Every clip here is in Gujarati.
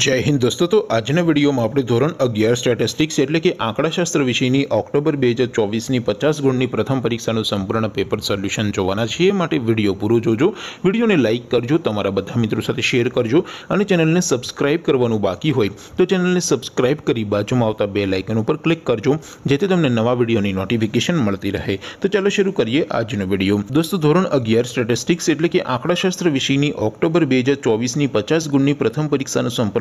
જય હિન્દ દોસ્તો તો આજના વિડીયોમાં આપણે ધોરણ અગિયાર સ્ટેટિસ્ટિક્સ એટલે કે આંકડાશાસ્ત્ર વિષયની ઓક્ટોબર બે હજાર ચોવીસની પચાસ ગુણની પ્રથમ પરીક્ષાનું સંપૂર્ણ પેપર સોલ્યુશન જોવાના છીએ માટે વિડીયો પૂરો જોજો વિડીયોને લાઇક કરજો તમારા બધા મિત્રો સાથે શેર કરજો અને ચેનલને સબસ્ક્રાઇબ કરવાનું બાકી હોય તો ચેનલને સબસ્ક્રાઇબ કરી બાજુમાં આવતા બે લાઇકન ઉપર ક્લિક કરજો જેથી તમને નવા વિડીયોની નોટિફિકેશન મળતી રહે તો ચાલો શરૂ કરીએ આજનો વિડીયો દોસ્તો ધોરણ અગિયાર સ્ટેટિસ્ટિક્સ એટલે કે આંકડાશાસ્ત્ર વિષયની ઓક્ટોબર બે હજાર ચોવીસની પચાસ ગુણની પ્રથમ પરીક્ષાનું સંપૂર્ણ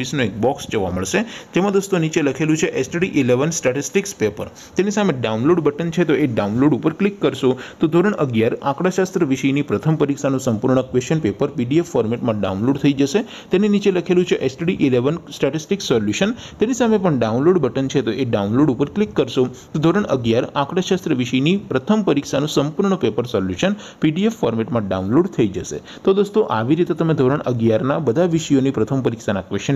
વિષયનો એક બોક્સ જોવા મળશે તેમાં દોસ્તો નીચે લખેલું છે STD 11 स्टैटिस्टिक्स પેપર તેની સામે ડાઉનલોડ બટન છે તો એ ડાઉનલોડ ઉપર ક્લિક કરશો તો ધોરણ 11 આંકડાશાસ્ત્ર વિષયની પ્રથમ પરીક્ષાનું સંપૂર્ણ ક્વેશ્ચન પેપર PDF ફોર્મેટમાં ડાઉનલોડ થઈ જશે તેની નીચે લખેલું છે STD 11 स्टैटिस्टिक्स સોલ્યુશન તેની સામે પણ ડાઉનલોડ બટન છે તો એ ડાઉનલોડ ઉપર ક્લિક કરશો તો ધોરણ 11 આંકડાશાસ્ત્ર વિષયની પ્રથમ પરીક્ષાનું સંપૂર્ણ પેપર સોલ્યુશન PDF ફોર્મેટમાં ડાઉનલોડ થઈ જશે તો દોસ્તો આવી રીતે તમે ધોરણ 11 ના બધા વિષયોની પ્રથમ પરીક્ષાના ક્વેશ્ચન